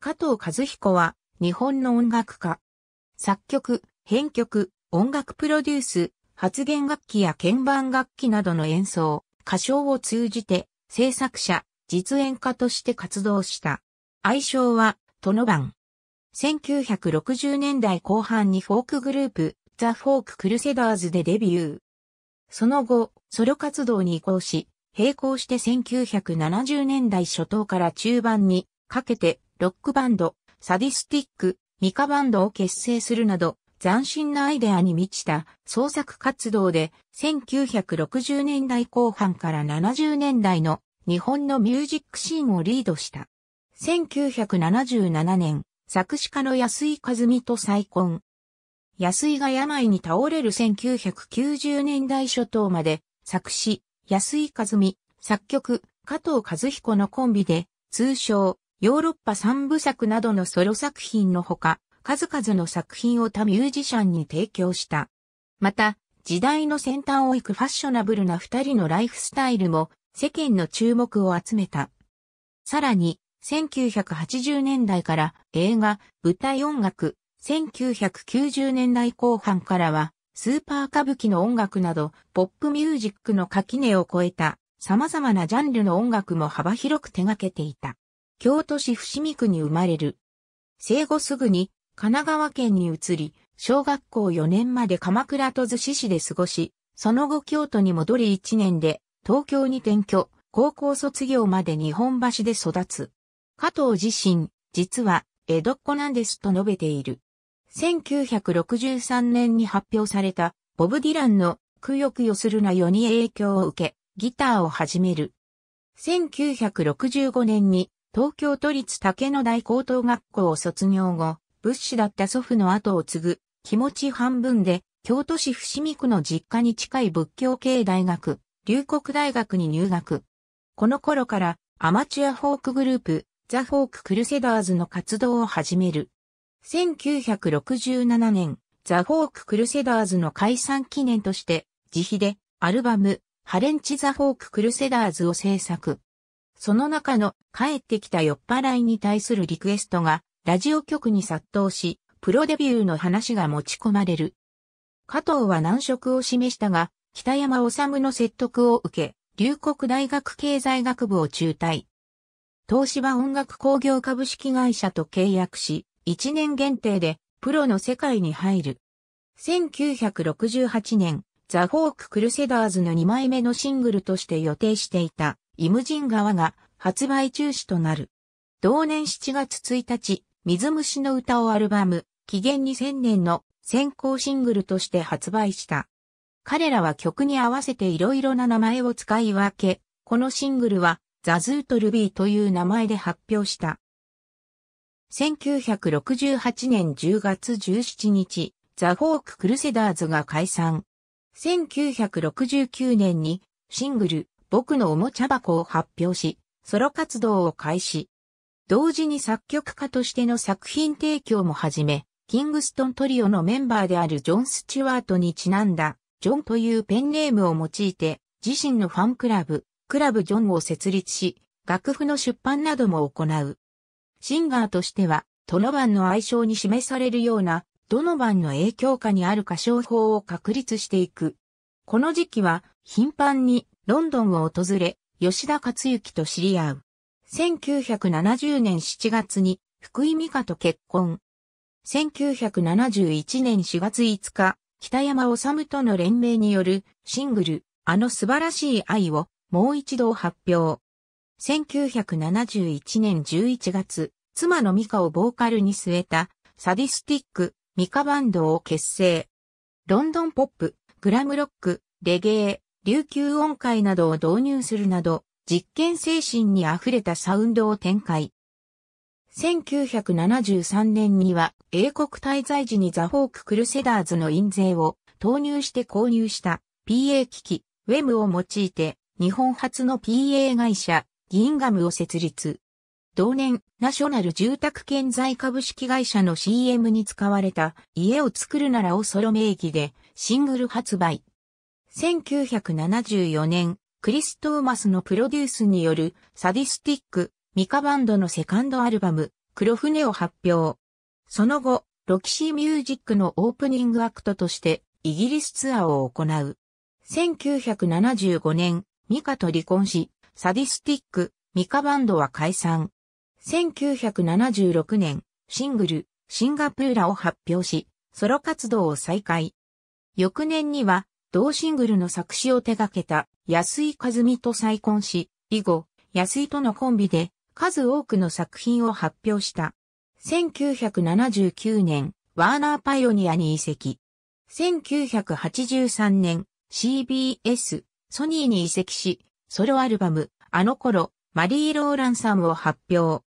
加藤和彦は日本の音楽家。作曲、編曲、音楽プロデュース、発言楽器や鍵盤楽器などの演奏、歌唱を通じて制作者、実演家として活動した。愛称は、トノバン。1960年代後半にフォークグループ、ザ・フォーク・クルセダーズでデビュー。その後、ソロ活動に移行し、並行して1970年代初頭から中盤にかけてロックバンド、サディスティック、ミカバンドを結成するなど、斬新なアイデアに満ちた創作活動で、1960年代後半から70年代の日本のミュージックシーンをリードした。1977年、作詞家の安井和美と再婚。安井が病に倒れる1990年代初頭まで、作詞、安井和美、作曲、加藤和彦のコンビで、通称、ヨーロッパ三部作などのソロ作品のほか、数々の作品を他ミュージシャンに提供した。また、時代の先端を行くファッショナブルな二人のライフスタイルも世間の注目を集めた。さらに、1980年代から映画、舞台音楽、1990年代後半からは、スーパー歌舞伎の音楽など、ポップミュージックの垣根を超えた、様々なジャンルの音楽も幅広く手掛けていた。京都市伏見区に生まれる。生後すぐに神奈川県に移り、小学校4年まで鎌倉と津市市で過ごし、その後京都に戻り1年で東京に転居、高校卒業まで日本橋で育つ。加藤自身、実は江戸っ子なんですと述べている。1963年に発表されたボブ・ディランのくよくよするなよに影響を受け、ギターを始める。1965年に東京都立竹野台高等学校を卒業後、物資だった祖父の後を継ぐ、気持ち半分で、京都市伏見区の実家に近い仏教系大学、龍谷大学に入学。この頃からアマチュアフォークグループ、ザ・フォーク・クルセダーズの活動を始める。1967年、ザ・フォーク・クルセダーズの解散記念として、自費でアルバム、ハレンチ・ザ・フォーク・クルセダーズを制作。その中の帰ってきた酔っ払いに対するリクエストがラジオ局に殺到し、プロデビューの話が持ち込まれる。加藤は難色を示したが、北山治の説得を受け、龍谷大学経済学部を中退。東芝音楽工業株式会社と契約し、1年限定でプロの世界に入る。1968年、ザ・フォーク・クルセダーズの2枚目のシングルとして予定していたイムジン側が発売中止となる。同年7月1日、水虫の歌をアルバム、紀元2000年の先行シングルとして発売した。彼らは曲に合わせて色々な名前を使い分け、このシングルはザズートルビーという名前で発表した。1968年10月17日、ザ・フォーク・クルセダーズが解散。1969年にシングル、僕のおもちゃ箱を発表し、ソロ活動を開始。同時に作曲家としての作品提供も始め、キングストントリオのメンバーであるジョン・スチュワートにちなんだ、ジョンというペンネームを用いて、自身のファンクラブ、クラブジョンを設立し、楽譜の出版なども行う。シンガーとしては、トノバンの愛称に示されるような、ドノバンの影響下にある歌唱法を確立していく。この時期は、頻繁にロンドンを訪れ、吉田克幸と知り合う。1970年7月に福井美香と結婚。1971年4月5日、北山治との連名によるシングル、あの素晴らしい愛をもう一度発表。1971年11月、妻の美香をボーカルに据えたサディスティック美香バンドを結成。ロンドンポップ、グラムロック、レゲエ、琉球音階などを導入するなど、実験精神に溢れたサウンドを展開。1973年には英国滞在時にザ・フォーク・クルセダーズの印税を投入して購入した PA 機器ウェムを用いて日本初の PA 会社ギンガムを設立。同年、ナショナル住宅建材株式会社の CM に使われた家を作るならおそろ名義でシングル発売。1974年、クリス・トーマスのプロデュースによるサディスティック、ミカバンドのセカンドアルバム、黒船を発表。その後、ロキシーミュージックのオープニングアクトとしてイギリスツアーを行う。1975年、ミカと離婚し、サディスティック、ミカバンドは解散。1976年、シングル、シンガプーラを発表し、ソロ活動を再開。翌年には、同シングルの作詞を手掛けた安井和美と再婚し、以後、安井とのコンビで数多くの作品を発表した。1979年、ワーナーパイオニアに移籍。1983年、CBS、ソニーに移籍し、ソロアルバム、あの頃、マリー・ローランさんを発表。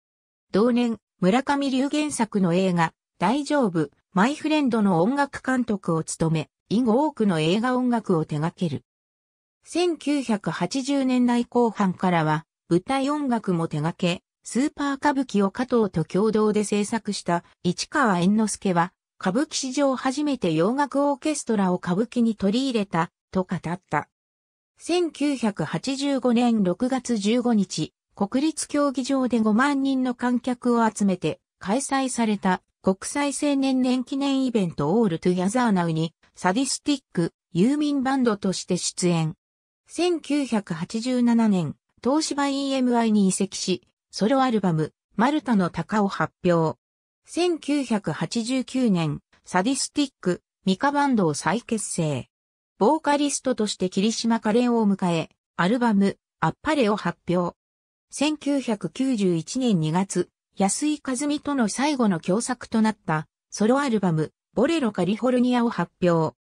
同年、村上龍原作の映画、大丈夫、マイフレンドの音楽監督を務め、以後多くの映画音楽を手掛ける。1980年代後半からは舞台音楽も手掛け、スーパー歌舞伎を加藤と共同で制作した市川猿之助は、歌舞伎史上初めて洋楽オーケストラを歌舞伎に取り入れた、と語った。1985年6月15日、国立競技場で5万人の観客を集めて開催された国際青年年記念イベントオールトゥギャザーナウにサディスティック、ユーミンバンドとして出演。1987年、東芝 EMI に移籍し、ソロアルバム、マルタの鷹を発表。1989年、サディスティック、ミカバンドを再結成。ボーカリストとして霧島カレンを迎え、アルバム、アッパレを発表。1991年2月、安井和美との最後の共作となった、ソロアルバム、ボレロカリフォルニアを発表。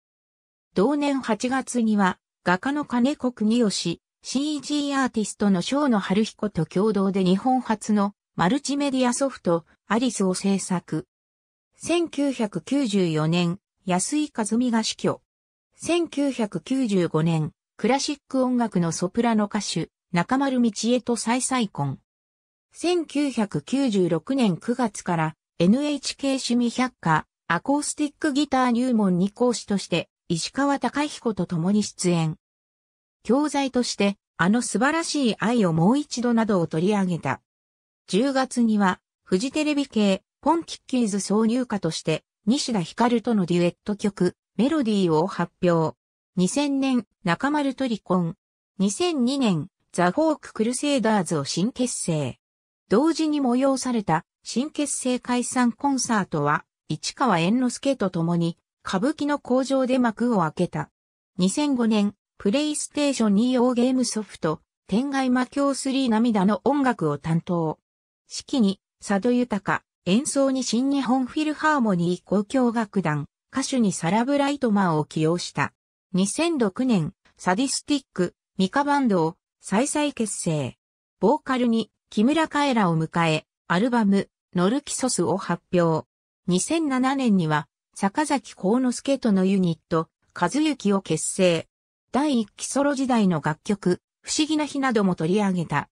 同年8月には、画家の金子国義、CG アーティストの小野春彦と共同で日本初のマルチメディアソフト、アリスを制作。1994年、安井和美が死去。1995年、クラシック音楽のソプラノ歌手、中丸道江と再再婚。1996年9月から NHK 趣味百科アコースティックギター入門に講師として、石川隆彦と共に出演。教材として、あの素晴らしい愛をもう一度などを取り上げた。10月には、フジテレビ系、ポンキッキーズ挿入歌として、西田光とのデュエット曲、メロディーを発表。2000年、中丸と離婚。2002年、ザ・フォーク・クルセイダーズを新結成。同時に催された新結成解散コンサートは、市川猿之助と共に、歌舞伎の工場で幕を開けた。2005年、プレイステーション2用ゲームソフト、天外魔境3涙の音楽を担当。式に、佐渡豊、演奏に新日本フィルハーモニー交響楽団、歌手にサラブライトマンを起用した。2006年、サディスティック、ミカバンドを再々結成。ボーカルに木村カエラを迎え、アルバム、ノルキソスを発表。2007年には、坂崎幸之助とのユニット、和幸を結成。第1期ソロ時代の楽曲、不思議な日なども取り上げた。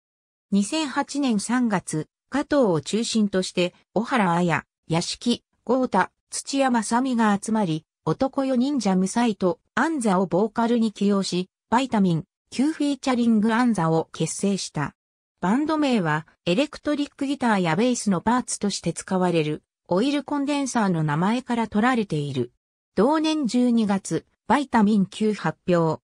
2008年3月、加藤を中心として、小原綾、屋敷、豪太、土屋正美が集まり、男よ忍者無才とアンザをボーカルに起用し、バイタミン、Q フィーチャリングアンザを結成した。バンド名は、エレクトリックギターやベースのパーツとして使われる、オイルコンデンサーの名前から取られている。同年12月、バイタミン級発表。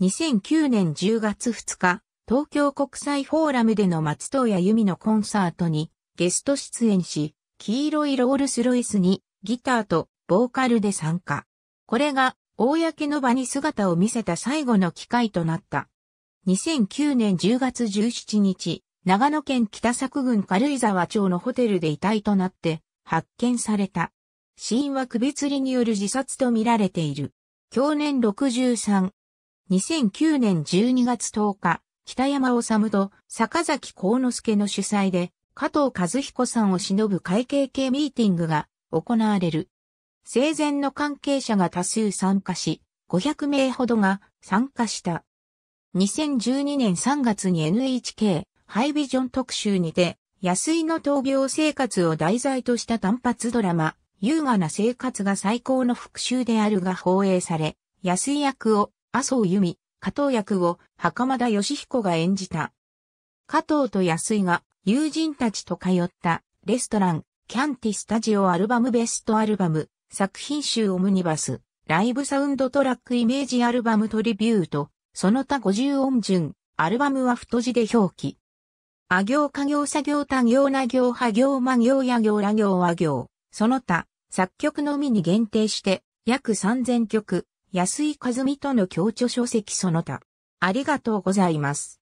2009年10月2日、東京国際フォーラムでの松藤谷由のコンサートにゲスト出演し、黄色いロールスロイスにギターとボーカルで参加。これが公の場に姿を見せた最後の機会となった。2009年10月17日、長野県北作郡軽井沢町のホテルで遺体となって発見された。死因は首吊りによる自殺とみられている。去年63。2009年12月10日、北山治と坂崎幸之助の主催で、加藤和彦さんを忍ぶ会計系ミーティングが行われる。生前の関係者が多数参加し、500名ほどが参加した。2012年3月に NHK ハイビジョン特集にて安井の闘病生活を題材とした単発ドラマ、優雅な生活が最高の復讐であるが放映され、安井役を麻生由美、加藤役を袴田義彦が演じた。加藤と安井が友人たちと通ったレストラン、キャンティスタジオアルバムベストアルバム、作品集オムニバス、ライブサウンドトラックイメージアルバムトリビュート、その他50音順、アルバムは太字で表記。あ行家行作業他行な行派行魔行や行ら行和行、その他、作曲のみに限定して、約3000曲、安井和美との共著書籍その他。ありがとうございます。